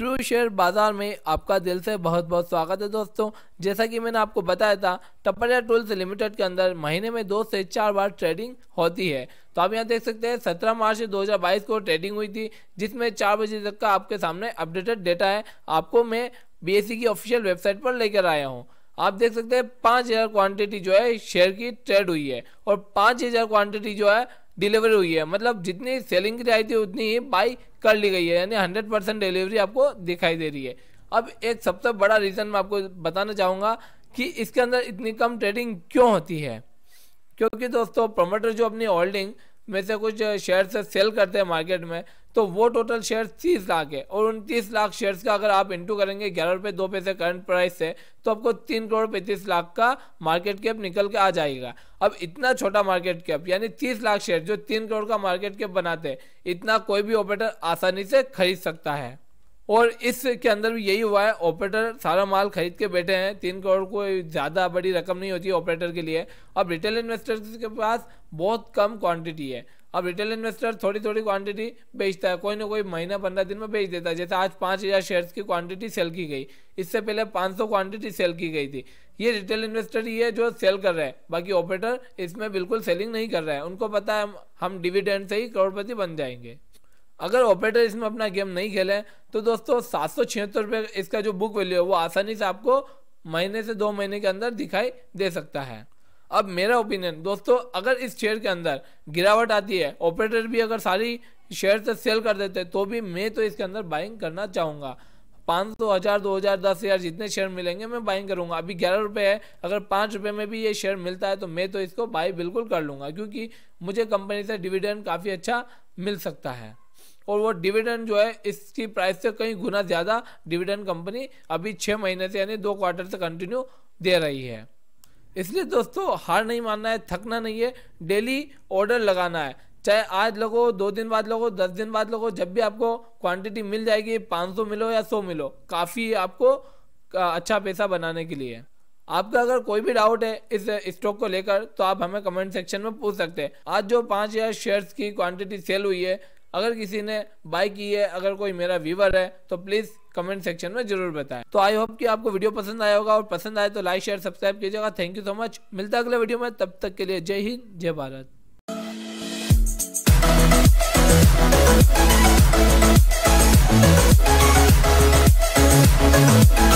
True share बाजार में आपका दिल से बहुत बहुत स्वागत है दोस्तों जैसा कि मैंने आपको बताया था टपरिया टूल्स लिमिटेड के अंदर महीने में दो से चार बार ट्रेडिंग होती है तो आप यहाँ देख सकते हैं 17 मार्च 2022 को ट्रेडिंग हुई थी जिसमें चार बजे तक का आपके सामने अपडेटेड डेटा है आपको मैं बी की ऑफिशियल वेबसाइट पर लेकर आया हूँ आप देख सकते हैं पाँच हज़ार क्वान्टिटी जो है शेयर की ट्रेड हुई है और पाँच हज़ार क्वान्टिटी जो है डिलीवर हुई है मतलब जितनी सेलिंग की आई थी उतनी ही बाई कर ली गई है यानी हंड्रेड परसेंट डिलीवरी आपको दिखाई दे रही है अब एक सबसे बड़ा रीज़न मैं आपको बताना चाहूँगा कि इसके अंदर इतनी कम ट्रेडिंग क्यों होती है क्योंकि दोस्तों प्रमोटर जो अपनी होल्डिंग में से कुछ शेयर से सेल करते हैं मार्केट में तो वो टोटल शेयर तीस लाख है और उन तीस लाख शेयर्स का अगर आप इंटू करेंगे ग्यारह रुपये दो पैसे करंट प्राइस से तो आपको तीन करोड़ पैंतीस लाख का मार्केट कैप निकल के आ जाएगा अब इतना छोटा मार्केट कैप यानी तीस लाख शेयर जो तीन करोड़ का मार्केट कैप बनाते हैं इतना कोई भी ऑपरेटर आसानी से खरीद सकता है और इसके अंदर भी यही हुआ है ऑपरेटर सारा माल खरीद के बैठे हैं तीन करोड़ कोई ज़्यादा बड़ी रकम नहीं होती ऑपरेटर के लिए अब रिटेल इन्वेस्टर्स के पास बहुत कम क्वांटिटी है अब रिटेल इन्वेस्टर थोड़ी थोड़ी क्वांटिटी बेचता है कोई ना कोई महीना पंद्रह दिन में बेच देता है जैसे आज पाँच हज़ार शेयर्स की क्वांटिटी सेल की गई इससे पहले पाँच सौ क्वांटिटी सेल की गई थी ये रिटेल इन्वेस्टर ही है जो सेल कर रहे हैं बाकी ऑपरेटर इसमें बिल्कुल सेलिंग नहीं कर रहा है उनको पता है हम डिविडेंड से ही करोड़पति बन जाएंगे अगर ऑपरेटर इसमें अपना गेम नहीं खेले तो दोस्तों सात सौ छिहत्तर रुपये इसका जो बुक वैल्यू है वो आसानी से आपको महीने से दो महीने के अंदर दिखाई दे सकता है अब मेरा ओपिनियन दोस्तों अगर इस शेयर के अंदर गिरावट आती है ऑपरेटर भी अगर सारी शेयर से सेल कर देते तो भी मैं तो इसके अंदर बाइंग करना चाहूँगा पाँच सौ हज़ार दो हज़ार दस हज़ार जितने शेयर मिलेंगे मैं बाइंग करूँगा अभी ग्यारह रुपये है अगर पाँच रुपये में भी ये शेयर मिलता है तो मैं तो इसको बाई बिल्कुल कर लूँगा क्योंकि मुझे कंपनी से डिविडेंड काफ़ी अच्छा मिल सकता है और वो डिविडेंड जो है इसकी प्राइस से कहीं गुना ज़्यादा डिविडेंड कंपनी अभी छः महीने से यानी दो क्वार्टर से कंटिन्यू दे रही है इसलिए दोस्तों हार नहीं मानना है थकना नहीं है डेली ऑर्डर लगाना है चाहे आज लगो दो दिन बाद लगो दस दिन बाद लगो जब भी आपको क्वांटिटी मिल जाएगी पाँच सौ मिलो या सौ मिलो काफ़ी आपको अच्छा पैसा बनाने के लिए आपका अगर कोई भी डाउट है इस स्टॉक को लेकर तो आप हमें कमेंट सेक्शन में पूछ सकते हैं आज जो पाँच हज़ार शेयर्स की क्वांटिटी सेल हुई है अगर किसी ने बाय की है अगर कोई मेरा व्यूवर है तो प्लीज़ कमेंट सेक्शन में जरूर बताएं तो आई होप कि आपको वीडियो पसंद आया होगा और पसंद आए तो लाइक शेयर सब्सक्राइब कीजिएगा थैंक यू सो मच मिलता है अगले वीडियो में तब तक के लिए जय हिंद जय Bharat We'll be right back.